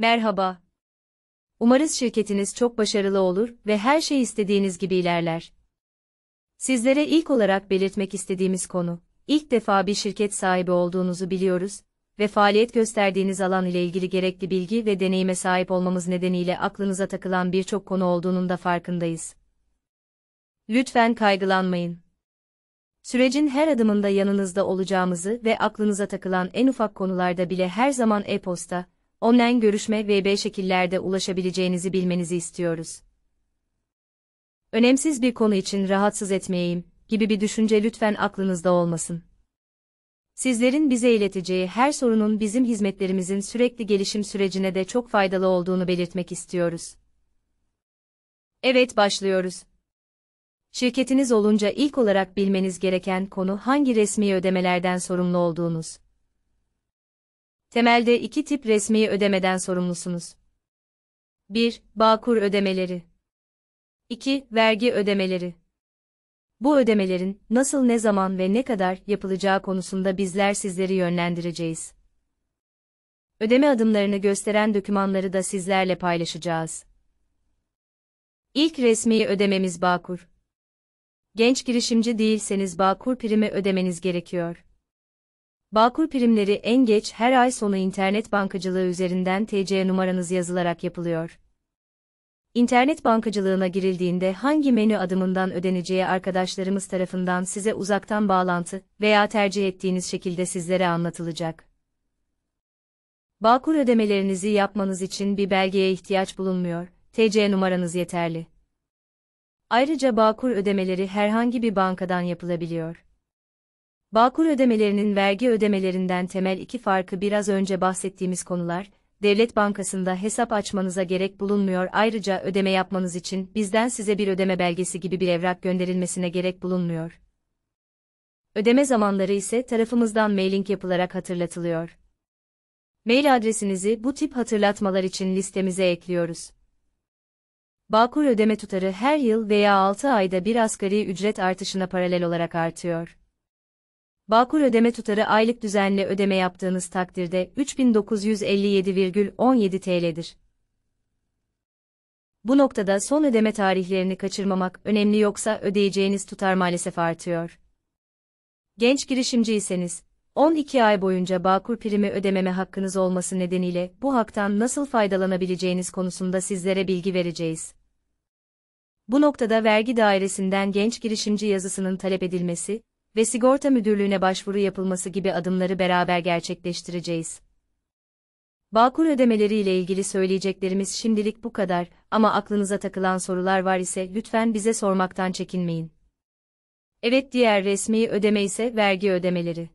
Merhaba. Umarız şirketiniz çok başarılı olur ve her şey istediğiniz gibi ilerler. Sizlere ilk olarak belirtmek istediğimiz konu, ilk defa bir şirket sahibi olduğunuzu biliyoruz ve faaliyet gösterdiğiniz alan ile ilgili gerekli bilgi ve deneyime sahip olmamız nedeniyle aklınıza takılan birçok konu olduğunun da farkındayız. Lütfen kaygılanmayın. Sürecin her adımında yanınızda olacağımızı ve aklınıza takılan en ufak konularda bile her zaman e-posta, online görüşme VB şekillerde ulaşabileceğinizi bilmenizi istiyoruz. Önemsiz bir konu için rahatsız etmeyeyim gibi bir düşünce lütfen aklınızda olmasın. Sizlerin bize ileteceği her sorunun bizim hizmetlerimizin sürekli gelişim sürecine de çok faydalı olduğunu belirtmek istiyoruz. Evet başlıyoruz. Şirketiniz olunca ilk olarak bilmeniz gereken konu hangi resmi ödemelerden sorumlu olduğunuz. Temelde iki tip resmi ödemeden sorumlusunuz. 1. Bağkur ödemeleri. 2. Vergi ödemeleri. Bu ödemelerin nasıl ne zaman ve ne kadar yapılacağı konusunda bizler sizleri yönlendireceğiz. Ödeme adımlarını gösteren dokümanları da sizlerle paylaşacağız. İlk resmi ödememiz Bağkur. Genç girişimci değilseniz Bağkur primi ödemeniz gerekiyor. Bağkur primleri en geç her ay sonu internet bankacılığı üzerinden TC numaranız yazılarak yapılıyor. İnternet bankacılığına girildiğinde hangi menü adımından ödeneceği arkadaşlarımız tarafından size uzaktan bağlantı veya tercih ettiğiniz şekilde sizlere anlatılacak. Bağkur ödemelerinizi yapmanız için bir belgeye ihtiyaç bulunmuyor, TC numaranız yeterli. Ayrıca Bağkur ödemeleri herhangi bir bankadan yapılabiliyor. Bağkur ödemelerinin vergi ödemelerinden temel iki farkı biraz önce bahsettiğimiz konular, Devlet Bankası'nda hesap açmanıza gerek bulunmuyor ayrıca ödeme yapmanız için bizden size bir ödeme belgesi gibi bir evrak gönderilmesine gerek bulunmuyor. Ödeme zamanları ise tarafımızdan mailing yapılarak hatırlatılıyor. Mail adresinizi bu tip hatırlatmalar için listemize ekliyoruz. Bağkur ödeme tutarı her yıl veya 6 ayda bir asgari ücret artışına paralel olarak artıyor. Bağkur ödeme tutarı aylık düzenli ödeme yaptığınız takdirde 3957,17 TL'dir. Bu noktada son ödeme tarihlerini kaçırmamak önemli yoksa ödeyeceğiniz tutar maalesef artıyor. Genç girişimciyseniz, 12 ay boyunca Bağkur primi ödememe hakkınız olması nedeniyle bu haktan nasıl faydalanabileceğiniz konusunda sizlere bilgi vereceğiz. Bu noktada vergi dairesinden genç girişimci yazısının talep edilmesi, ve sigorta müdürlüğüne başvuru yapılması gibi adımları beraber gerçekleştireceğiz. Bağkur ödemeleri ile ilgili söyleyeceklerimiz şimdilik bu kadar ama aklınıza takılan sorular var ise lütfen bize sormaktan çekinmeyin. Evet diğer resmi ödeme ise vergi ödemeleri.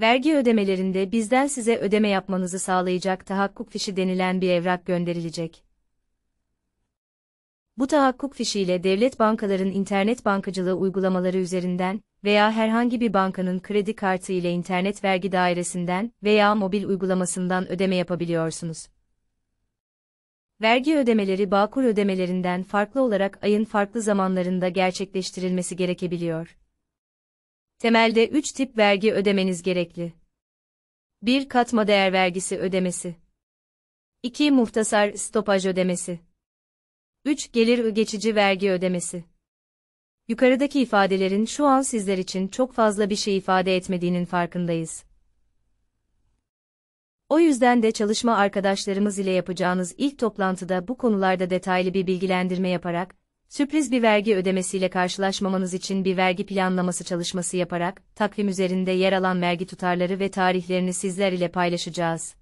Vergi ödemelerinde bizden size ödeme yapmanızı sağlayacak tahakkuk fişi denilen bir evrak gönderilecek. Bu tahakkuk fişiyle devlet bankaların internet bankacılığı uygulamaları üzerinden veya herhangi bir bankanın kredi kartı ile internet vergi dairesinden veya mobil uygulamasından ödeme yapabiliyorsunuz. Vergi ödemeleri bağkur ödemelerinden farklı olarak ayın farklı zamanlarında gerçekleştirilmesi gerekebiliyor. Temelde 3 tip vergi ödemeniz gerekli. 1. Katma değer vergisi ödemesi. 2. Muhtasar stopaj ödemesi. 3. Gelir geçici vergi ödemesi. Yukarıdaki ifadelerin şu an sizler için çok fazla bir şey ifade etmediğinin farkındayız. O yüzden de çalışma arkadaşlarımız ile yapacağınız ilk toplantıda bu konularda detaylı bir bilgilendirme yaparak, sürpriz bir vergi ödemesiyle karşılaşmamanız için bir vergi planlaması çalışması yaparak, takvim üzerinde yer alan vergi tutarları ve tarihlerini sizler ile paylaşacağız.